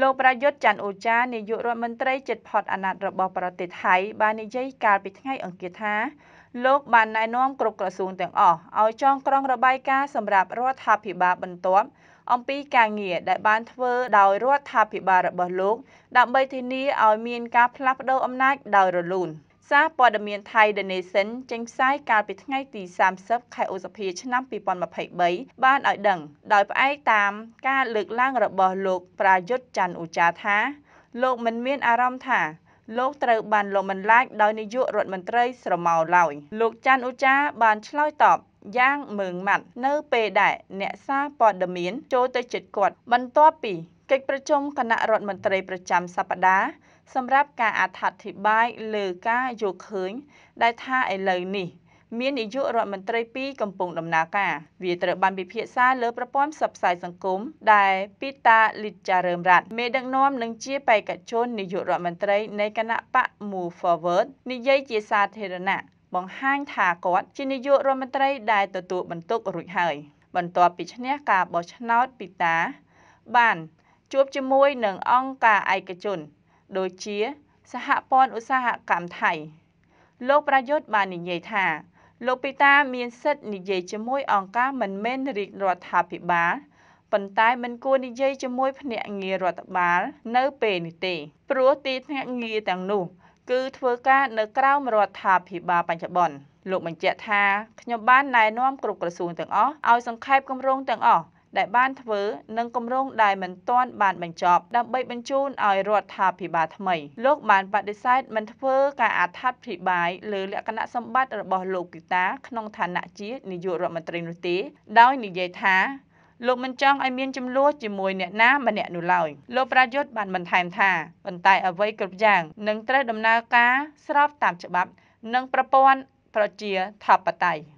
លោកប្រយុទ្ធច័ន្ទអូចារ្យនាយករដ្ឋមន្ត្រីជិតផុតអាណត្តិរបស់ប្រទេសថៃ បាននិយាយកាលពីថ្ងៃអង្គារថា លោកបានណែនាំគ្រប់ក្រសួងទាំងអស់ឲ្យចងក្រងរបាយការណ៍សម្រាប់រដ្ឋាភិបាលបន្ទាប់អំពីការងារដែលបានធ្វើដោយរដ្ឋាភិបាលរបស់លោកដើម្បីធានាឲ្យមានការផ្លាស់ប្តូរអំណាចដោយរលូន។សារព័ត៌មានថៃ The Nation ចេញផ្សាយកាលពីថ្ងៃទី30ខែឧសភាឆ្នាំ2023បានឲ្យដឹង ដោយផ្អែកតាមការលើកឡើងរបស់លោក ប្រយុទ្ធច័ន្ទអ៊ូចាថាលោកមិនមាន អារម្មណ៍ថា លោកត្រូវបានលំបន្លាចដោយនាយករដ្ឋមន្ត្រីស្រមោលឡើយលោកច័ន្ទអ៊ូចាបានឆ្លើយតបយ៉ាងមើងម៉ាត់នៅពេលដែលអ្នកសារព័ត៌មាន ចូលទៅជិតគាត់បន្ទាប់ពីកិច្ចប្រជុំគណៈរដ្ឋមន្ត្រីប្រចាំសប្តាហ៍សម្រាប់ការអត្ថាធិប្បាយលើការយល់ឃើញ ដែលថាឥឡូវនេះ មាននាយករដ្ឋមន្ត្រីពីរកំពុងដំណើរការវាត្រូវបានពិភាក្សាលើប្រព័ន្ធផ្សព្វផ្សាយសង្គមដែលពីតាលីតចារើមរ័ត្នមេដឹកនាំនិងជាបេក្ខជននាយករដ្ឋមន្ត្រីនៃគណៈបក Move Forward និយាយជាសាធារណៈបង្ហាញថាគាត់ជានាយករដ្ឋមន្ត្រីដែលទទួលបន្ទុករួចហើយ បន្ទាប់ពីឈ្នះការបោះឆ្នោតពីតាបានជួបជាមួយនឹងអង្គការឯកជន ដូចជាសហព័ន្ធឧស្សាហកម្មថៃលោកប្រយុទ្ធបាននិយាយថា លោកពីតាមានសិទ្ធិនិយាយជាមួយអង្គការមិនមែនរាជរដ្ឋាភិបាលប៉ុន្តែមិនគួរនិយាយជាមួយភ្នាក់ងាររដ្ឋបាលនៅពេលនេះទេព្រោះទីភ្នាក់ងារទាំងនោះ គឺធ្វើការនៅក្រោមរដ្ឋាភិបាលបច្ចុប្បន្នលោកបញ្ជាក់ថាខ្ញុំបានណែនាំគ្រប់ក្រសួងទាំងអស់ឲ្យសង្ខេបគម្រោងទាំងអស់ដែលបានធ្វើនិងគម្រោងដែលមិនទាន់បានបញ្ចប់ដើម្បីបញ្ជូនឲ្យរដ្ឋាភិបាលថ្មីលោកបានបដិសេធមិនធ្វើការអត្ថាធិប្បាយលើលក្ខណៈសម្បត្តិរបស់ លោកគីតា ក្នុងឋានៈជានាយករដ្ឋមន្ត្រីនោះទេដោយនិយាយថាលោកមិនចង់ឲ្យមានចំនួនជាមួយអ្នកណាម្នាក់នោះឡើយលោកប្រយុទ្ធបានបន្ថែមថាប៉ុន្តែអ្វីគ្រប់យ៉ាងនឹងត្រូវដំណើរការស្របតាមច្បាប់ និងប្រព័ន្ធប្រជាធិបតេយ្យ